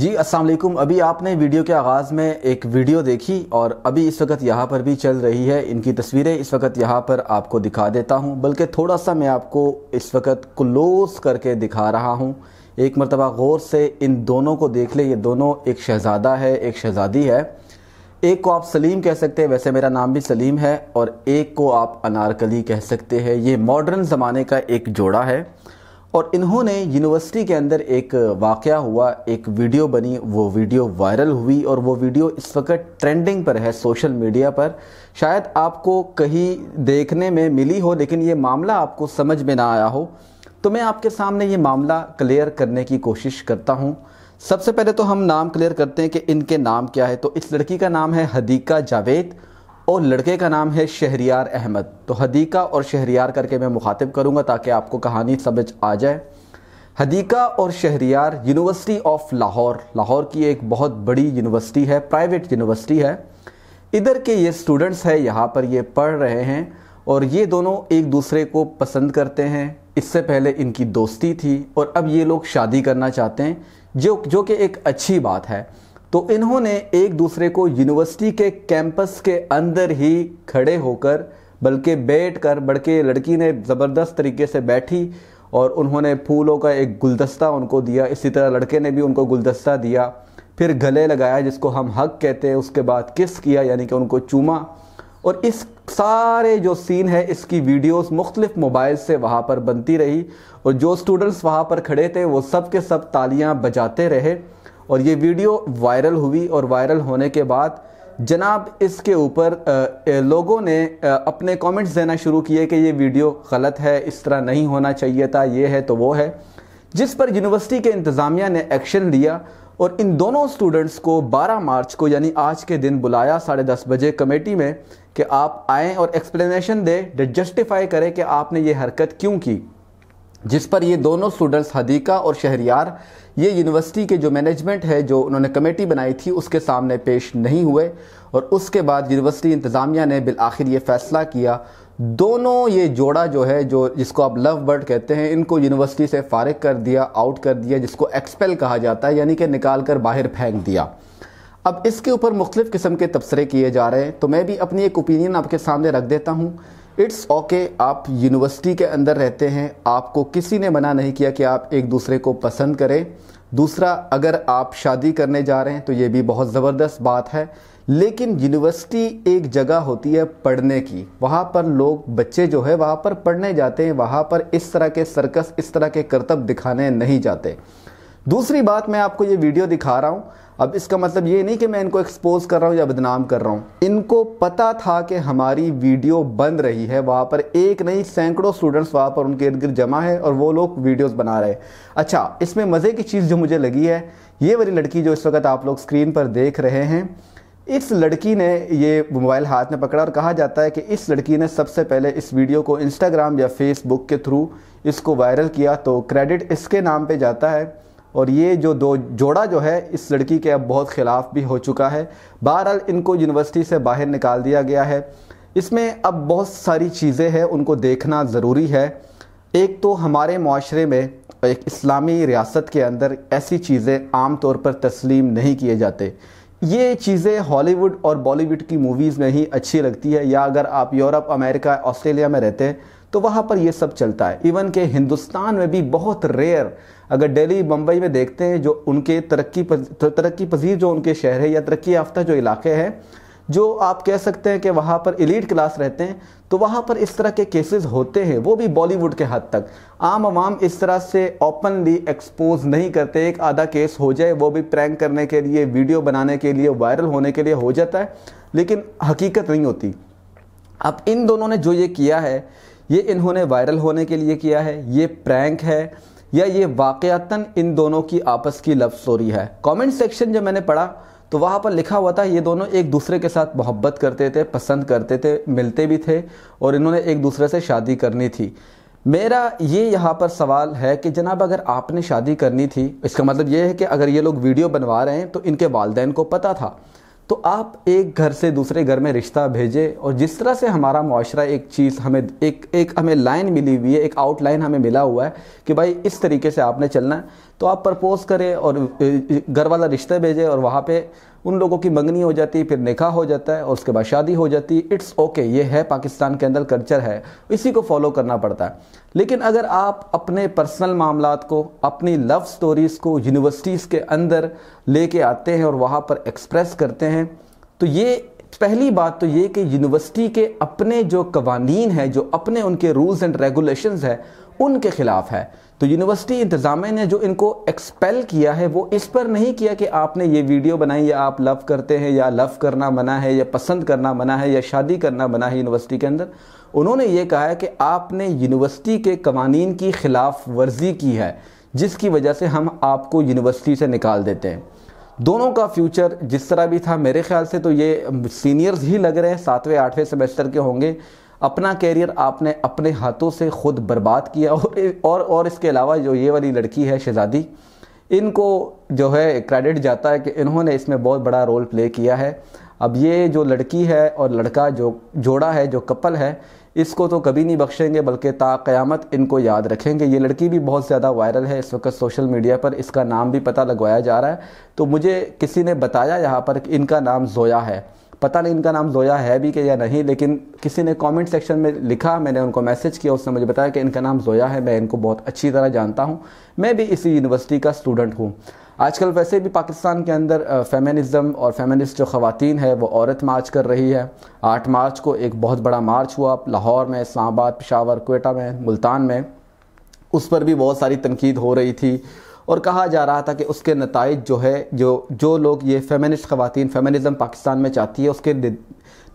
जी अस्सलाम वालेकुम अभी आपने वीडियो के आगाज़ में एक वीडियो देखी और अभी इस वक्त यहाँ पर भी चल रही है इनकी तस्वीरें इस वक्त यहाँ पर आपको दिखा देता हूँ बल्कि थोड़ा सा मैं आपको इस वक्त क्लोज करके दिखा रहा हूँ एक मरतबा गौर से इन दोनों को देख ले ये दोनों एक शहज़ादा है एक शहज़ादी है एक को आप सलीम कह सकते हैं वैसे मेरा नाम भी सलीम है और एक को आप अनारकली कह सकते हैं ये मॉडर्न ज़माने का एक जोड़ा है और इन्होंने यूनिवर्सिटी के अंदर एक वाक़ हुआ एक वीडियो बनी वो वीडियो वायरल हुई और वो वीडियो इस वक्त ट्रेंडिंग पर है सोशल मीडिया पर शायद आपको कहीं देखने में मिली हो लेकिन ये मामला आपको समझ में ना आया हो तो मैं आपके सामने ये मामला क्लियर करने की कोशिश करता हूँ सबसे पहले तो हम नाम क्लियर करते हैं कि इनके नाम क्या है तो इस लड़की का नाम है हदीका जावेद और लड़के का नाम है शहरियार अहमद तो हदीका और शहरियार करके मैं मुखातिब करूँगा ताकि आपको कहानी समझ आ जाए हदीका और शहरियार यूनिवर्सिटी ऑफ लाहौर लाहौर की एक बहुत बड़ी यूनिवर्सिटी है प्राइवेट यूनिवर्सिटी है इधर के ये स्टूडेंट्स हैं यहाँ पर ये पढ़ रहे हैं और ये दोनों एक दूसरे को पसंद करते हैं इससे पहले इनकी दोस्ती थी और अब ये लोग शादी करना चाहते हैं जो जो कि एक अच्छी बात है तो इन्होंने एक दूसरे को यूनिवर्सिटी के कैंपस के अंदर ही खड़े होकर बल्कि बैठ कर बड़के लड़की ने ज़बरदस्त तरीके से बैठी और उन्होंने फूलों का एक गुलदस्ता उनको दिया इसी तरह लड़के ने भी उनको गुलदस्ता दिया फिर गले लगाया जिसको हम हक कहते हैं उसके बाद किस किया यानी कि उनको चूमा और इस सारे जो सीन है इसकी वीडियोस मुख्तलिफ मोबाइल से वहाँ पर बनती रही और जो स्टूडेंट्स वहाँ पर खड़े थे वो सब के सब तालियाँ बजाते रहे और ये वीडियो वायरल हुई और वायरल होने के बाद जनाब इसके ऊपर लोगों ने अपने कमेंट्स देना शुरू किए कि ये वीडियो गलत है इस तरह नहीं होना चाहिए था ये है तो वो है जिस पर यूनिवर्सिटी के इंतज़ामिया ने एक्शन लिया और इन दोनों स्टूडेंट्स को 12 मार्च को यानी आज के दिन बुलाया साढ़े दस बजे कमेटी में कि आप आएँ और एक्सप्लेनेशन दें जस्टिफाई करें कि आपने ये हरकत क्यों की जिस पर ये दोनों स्टूडेंट्स हदीका और शहरियार ये यूनिवर्सिटी के जो मैनेजमेंट है जो उन्होंने कमेटी बनाई थी उसके सामने पेश नहीं हुए और उसके बाद यूनिवर्सिटी इंतज़ामिया ने बिल आखिर ये फ़ैसला किया दोनों ये जोड़ा जो है जो जिसको आप लव बर्ड कहते हैं इनको यूनिवर्सिटी से फारग कर दिया आउट कर दिया जिसको एक्सपेल कहा जाता है यानी कि निकाल कर बाहर फेंक दिया अब इसके ऊपर मुख्तफ किस्म के तबसरे किए जा रहे हैं तो मैं भी अपनी एक ओपिनियन आपके सामने रख देता हूँ इट्स ओके okay, आप यूनिवर्सिटी के अंदर रहते हैं आपको किसी ने मना नहीं किया कि आप एक दूसरे को पसंद करें दूसरा अगर आप शादी करने जा रहे हैं तो ये भी बहुत ज़बरदस्त बात है लेकिन यूनिवर्सिटी एक जगह होती है पढ़ने की वहाँ पर लोग बच्चे जो है वहाँ पर पढ़ने जाते हैं वहाँ पर इस तरह के सर्कस इस तरह के करतब दिखाने नहीं जाते दूसरी बात मैं आपको ये वीडियो दिखा रहा हूँ अब इसका मतलब ये नहीं कि मैं इनको एक्सपोज कर रहा हूँ या बदनाम कर रहा हूँ इनको पता था कि हमारी वीडियो बन रही है वहाँ पर एक नहीं सैकड़ों स्टूडेंट्स वहाँ पर उनके इर्द गिर्द जमा है और वो लोग वीडियोज़ बना रहे हैं अच्छा इसमें मज़े की चीज़ जो मुझे लगी है ये वाली लड़की जो इस वक्त आप लोग स्क्रीन पर देख रहे हैं इस लड़की ने ये मोबाइल हाथ में पकड़ा और कहा जाता है कि इस लड़की ने सबसे पहले इस वीडियो को इंस्टाग्राम या फेसबुक के थ्रू इसको वायरल किया तो क्रेडिट इसके नाम पे जाता है और ये जो दो जोड़ा जो है इस लड़की के अब बहुत ख़िलाफ़ भी हो चुका है बहरहाल इनको यूनिवर्सिटी से बाहर निकाल दिया गया है इसमें अब बहुत सारी चीज़ें हैं उनको देखना ज़रूरी है एक तो हमारे माशरे में एक इस्लामी रियासत के अंदर ऐसी चीज़ें आम तौर पर तस्लीम नहीं किए जाते ये चीज़ें हॉलीवुड और बॉलीवुड की मूवीज़ में ही अच्छी लगती है या अगर आप यूरोप अमेरिका ऑस्ट्रेलिया में रहते हैं तो वहाँ पर ये सब चलता है इवन के हिंदुस्तान में भी बहुत रेयर अगर दिल्ली बम्बई में देखते हैं जो उनके तरक्की तरक्की पजीर जो उनके शहर है या तरक्की याफ्ता जो इलाके हैं जो आप कह सकते हैं कि वहाँ पर एलिट क्लास रहते हैं तो वहाँ पर इस तरह के केसेस होते हैं वो भी बॉलीवुड के हद तक आम आवाम इस तरह से ओपनली एक्सपोज नहीं करते एक आधा केस हो जाए वो भी प्रैंक करने के लिए वीडियो बनाने के लिए वायरल होने के लिए हो जाता है लेकिन हकीकत नहीं होती अब इन दोनों ने जो ये किया है ये इन्होंने वायरल होने के लिए किया है ये प्रैंक है या ये वाक़ता इन दोनों की आपस की लव स्टोरी है कमेंट सेक्शन जब मैंने पढ़ा तो वहाँ पर लिखा हुआ था ये दोनों एक दूसरे के साथ मोहब्बत करते थे पसंद करते थे मिलते भी थे और इन्होंने एक दूसरे से शादी करनी थी मेरा ये यहाँ पर सवाल है कि जनाब अगर आपने शादी करनी थी इसका मतलब ये है कि अगर ये लोग वीडियो बनवा रहे हैं तो इनके वालदेन को पता था तो आप एक घर से दूसरे घर में रिश्ता भेजें और जिस तरह से हमारा माशरा एक चीज़ हमें एक एक हमें लाइन मिली हुई है एक आउटलाइन हमें मिला हुआ है कि भाई इस तरीके से आपने चलना है तो आप प्रपोज़ करें और घर वाला रिश्ते भेजें और वहाँ पे उन लोगों की मंगनी हो जाती है फिर निकाह हो जाता है और उसके बाद शादी हो जाती है इट्स ओके ये है पाकिस्तान के अंदर कल्चर है इसी को फॉलो करना पड़ता है लेकिन अगर आप अपने पर्सनल मामला को अपनी लव स्टोरीज़ को यूनिवर्सिटीज़ के अंदर लेके आते हैं और वहाँ पर एक्सप्रेस करते हैं तो ये पहली बात तो ये कि यूनिवर्सिटी के अपने जो कवानीन हैं जो अपने उनके रूल्स एंड रेगुलेशंस हैं उनके खिलाफ है तो यूनिवर्सिटी इंतज़ामिया ने जो इनको एक्सपेल किया है वो इस पर नहीं किया कि आपने ये वीडियो बनाई या आप लव करते हैं या लव करना मना है या पसंद करना मना है या शादी करना मना है यूनिवर्सिटी के अंदर उन्होंने ये कहा है कि आपने यूनिवर्सिटी के कवानीन की ख़िलाफ़ वर्जी की है जिसकी वजह से हम आपको यूनिवर्सिटी से निकाल देते हैं दोनों का फ्यूचर जिस तरह भी था मेरे ख्याल से तो ये सीनियर्स ही लग रहे हैं सातवें आठवें सेमेस्टर के होंगे अपना कैरियर आपने अपने हाथों से ख़ुद बर्बाद किया और और और इसके अलावा जो ये वाली लड़की है शहज़ादी इनको जो है क्रेडिट जाता है कि इन्होंने इसमें बहुत बड़ा रोल प्ले किया है अब ये जो लड़की है और लड़का जो जोड़ा है जो कपल है इसको तो कभी नहीं बख्शेंगे बल्कि ता क़यामत इनको याद रखेंगे ये लड़की भी बहुत ज़्यादा वायरल है इस वक्त सोशल मीडिया पर इसका नाम भी पता लगवाया जा रहा है तो मुझे किसी ने बताया यहाँ पर कि इनका नाम जोया है पता नहीं इनका नाम जोया है भी कि या नहीं लेकिन किसी ने कमेंट सेक्शन में लिखा मैंने उनको मैसेज किया उसने मुझे बताया कि इनका नाम जोया है मैं इनको बहुत अच्छी तरह जानता हूँ मैं भी इसी यूनिवर्सिटी का स्टूडेंट हूँ आजकल वैसे भी पाकिस्तान के अंदर फेमिनिज्म और फेमिनिस्ट जो ख़वान है वो औरत मार्च कर रही है आठ मार्च को एक बहुत बड़ा मार्च हुआ लाहौर में इस्लामाबाद पिशावर कोयटा में मुल्तान में उस पर भी बहुत सारी तनकीद हो रही थी और कहा जा रहा था कि उसके नतज जो है जो जो लोग ये फेमिनिस्ट खवतिन फेमिनिज़म पाकिस्तान में चाहती है उसके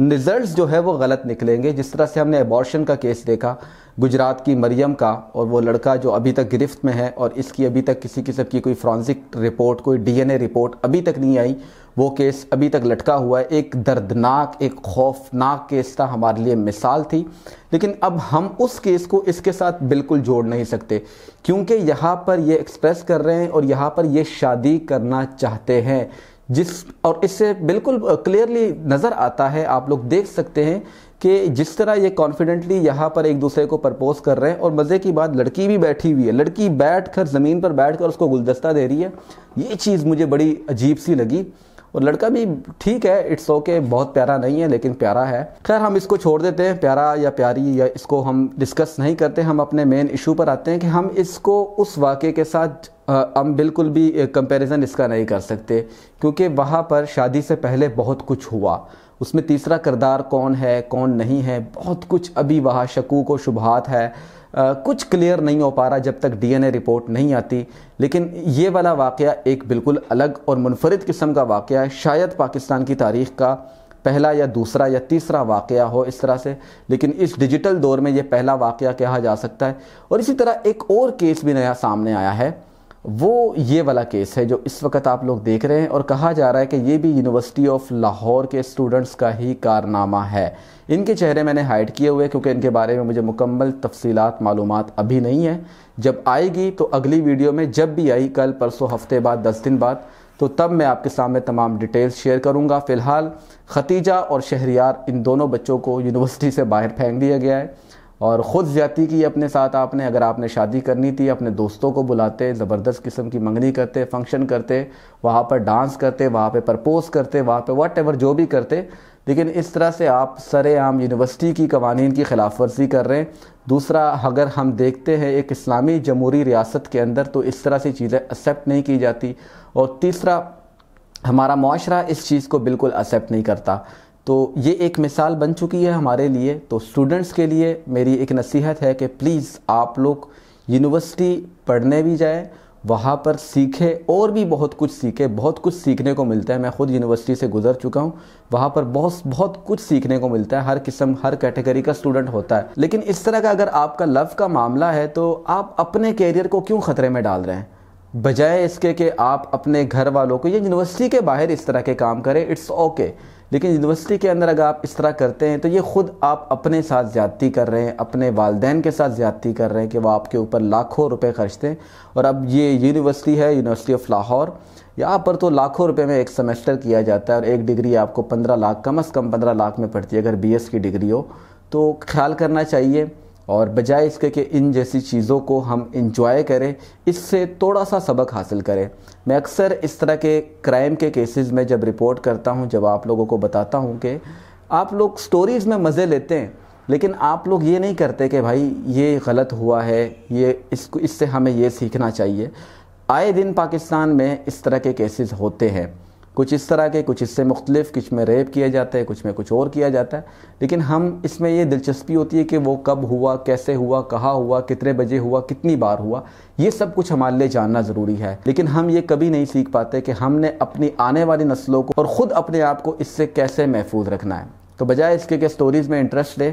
रिज़ल्ट जो है वो गलत निकलेंगे जिस तरह से हमने एबॉर्शन का केस देखा गुजरात की मरियम का और वो लड़का जो अभी तक गिरफ्त में है और इसकी अभी तक किसी किस्म की कोई फ्रांसिक रिपोर्ट कोई डीएनए रिपोर्ट अभी तक नहीं आई वो केस अभी तक लटका हुआ है एक दर्दनाक एक खौफनाक केस था हमारे लिए मिसाल थी लेकिन अब हम उस केस को इसके साथ बिल्कुल जोड़ नहीं सकते क्योंकि यहाँ पर ये एक्सप्रेस कर रहे हैं और यहाँ पर ये शादी करना चाहते हैं जिस और इससे बिल्कुल क्लियरली नज़र आता है आप लोग देख सकते हैं कि जिस तरह ये कॉन्फिडेंटली यहाँ पर एक दूसरे को प्रपोज कर रहे हैं और मज़े की बात लड़की भी बैठी हुई है लड़की बैठ कर ज़मीन पर बैठ कर उसको गुलदस्ता दे रही है ये चीज़ मुझे बड़ी अजीब सी लगी और लड़का भी ठीक है इट्स ओके बहुत प्यारा नहीं है लेकिन प्यारा है खैर हम इसको छोड़ देते हैं प्यारा या प्यारी या इसको हम डिस्कस नहीं करते हम अपने मेन इशू पर आते हैं कि हम इसको उस वाक़े के साथ हम बिल्कुल भी कंपैरिजन इसका नहीं कर सकते क्योंकि वहाँ पर शादी से पहले बहुत कुछ हुआ उसमें तीसरा किरदार कौन है कौन नहीं है बहुत कुछ अभी वहाँ शकूक व शुभात है कुछ क्लियर नहीं हो पा रहा जब तक डीएनए रिपोर्ट नहीं आती लेकिन ये वाला वाक़ एक बिल्कुल अलग और मुनफरद किस्म का वाक़ है शायद पाकिस्तान की तारीख़ का पहला या दूसरा या तीसरा वाक़ हो इस तरह से लेकिन इस डिजिटल दौर में ये पहला वाक़ कहा जा सकता है और इसी तरह एक और केस भी नया सामने आया है वो ये वाला केस है जो इस वक्त आप लोग देख रहे हैं और कहा जा रहा है कि ये भी यूनिवर्सिटी ऑफ लाहौर के स्टूडेंट्स का ही कारनामा है इनके चेहरे मैंने हाइड किए हुए क्योंकि इनके बारे में मुझे मुकम्मल तफसीत मालूम अभी नहीं है जब आएगी तो अगली वीडियो में जब भी आई कल परसों हफ्ते बाद दस दिन बाद तो तब मैं आपके सामने तमाम डिटेल्स शेयर करूंगा फ़िलहाल खतीजा और शहरियार इन दोनों बच्चों को यूनिवर्सिटी से बाहर फेंक दिया गया है और ख़ुद ज्यादा की अपने साथ आपने अगर आपने शादी करनी थी अपने दोस्तों को बुलाते ज़बरदस्त किस्म की मंगनी करते फंक्शन करते वहाँ पर डांस करते वहाँ पर प्रपोज़ करते वहाँ पर वट एवर जो भी करते लेकिन इस तरह से आप सरेआम यूनिवर्सिटी की कवानीन की खिलाफ वर्जी कर रहे हैं दूसरा अगर हम देखते हैं एक इस्लामी जमहूरी रियासत के अंदर तो इस तरह से चीज़ें एक्सेप्ट नहीं की जाती और तीसरा हमारा माशरा इस चीज़ को बिल्कुल एक्सेप्ट नहीं करता तो ये एक मिसाल बन चुकी है हमारे लिए तो स्टूडेंट्स के लिए मेरी एक नसीहत है कि प्लीज़ आप लोग यूनिवर्सिटी पढ़ने भी जाए वहाँ पर सीखे और भी बहुत कुछ सीखे बहुत कुछ सीखने को मिलता है मैं खुद यूनिवर्सिटी से गुजर चुका हूँ वहाँ पर बहुत बहुत कुछ सीखने को मिलता है हर किस्म हर कैटेगरी का स्टूडेंट होता है लेकिन इस तरह का अगर आपका लव का मामला है तो आप अपने कैरियर को क्यों ख़तरे में डाल रहे हैं बजाय इसके कि आप अपने घर वालों को या यूनिवर्सिटी के बाहर इस तरह के काम करें इट्स ओके okay. लेकिन यूनिवर्सिटी के अंदर अगर आप इस तरह करते हैं तो ये ख़ुद आप अपने साथ ज़्यादती कर रहे हैं अपने वालदेन के साथ ज़्यादती कर रहे हैं कि वह आपके ऊपर लाखों रुपये खर्चते हैं और अब ये यूनिवर्सिटी है यूनिवर्सिटी ऑफ लाहौर यहाँ पर तो लाखों रुपए में एक सेमेस्टर किया जाता है और एक डिग्री आपको पंद्रह लाख कम अज़ कम पंद्रह लाख में पड़ती है अगर बी की डिग्री हो तो ख्याल करना चाहिए और बजाय इसके कि इन जैसी चीज़ों को हम इंजॉय करें इससे थोड़ा सा सबक हासिल करें मैं अक्सर इस तरह के क्राइम के केसेस में जब रिपोर्ट करता हूं जब आप लोगों को बताता हूं कि आप लोग स्टोरीज़ में मज़े लेते हैं लेकिन आप लोग ये नहीं करते कि भाई ये गलत हुआ है ये इसको इससे हमें ये सीखना चाहिए आए दिन पाकिस्तान में इस तरह के केसेस होते हैं कुछ इस तरह के कुछ इससे मुख्तलिफ कुछ में रेप किया जाता है कुछ में कुछ और किया जाता है लेकिन हम इसमें ये दिलचस्पी होती है कि वो कब हुआ कैसे हुआ कहाँ हुआ कितने बजे हुआ कितनी बार हुआ ये सब कुछ हमारे लिए जानना ज़रूरी है लेकिन हम ये कभी नहीं सीख पाते कि हमने अपनी आने वाली नस्लों को और ख़ुद अपने आप को इससे कैसे महफूज रखना है तो बजाय इसके कि स्टोरीज़ में इंटरेस्ट ले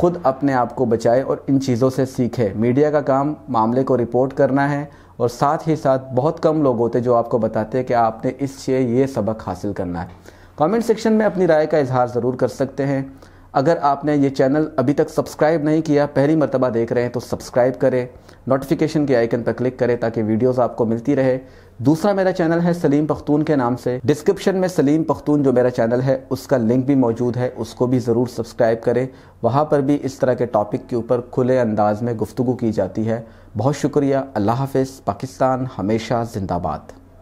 ख़ुद अपने आप को बचाए और इन चीज़ों से सीखे मीडिया का काम मामले को रिपोर्ट करना है और साथ ही साथ बहुत कम लोग होते जो आपको बताते हैं कि आपने इससे ये सबक हासिल करना है कमेंट सेक्शन में अपनी राय का इजहार ज़रूर कर सकते हैं अगर आपने ये चैनल अभी तक सब्सक्राइब नहीं किया पहली मरतबा देख रहे हैं तो सब्सक्राइब करें नोटिफिकेशन के आइकन पर क्लिक करें ताकि वीडियोस आपको मिलती रहे दूसरा मेरा चैनल है सलीम पख्तून के नाम से डिस्क्रिप्शन में सलीम पख्तून जो मेरा चैनल है उसका लिंक भी मौजूद है उसको भी ज़रूर सब्सक्राइब करें वहाँ पर भी इस तरह के टॉपिक के ऊपर खुले अंदाज में गुफ्तु की जाती है बहुत शुक्रिया अल्लाह हाफ पाकिस्तान हमेशा जिंदाबाद